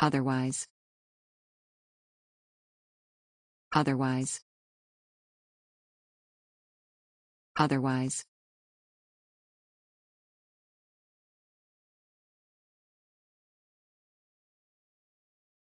Otherwise. Otherwise. Otherwise.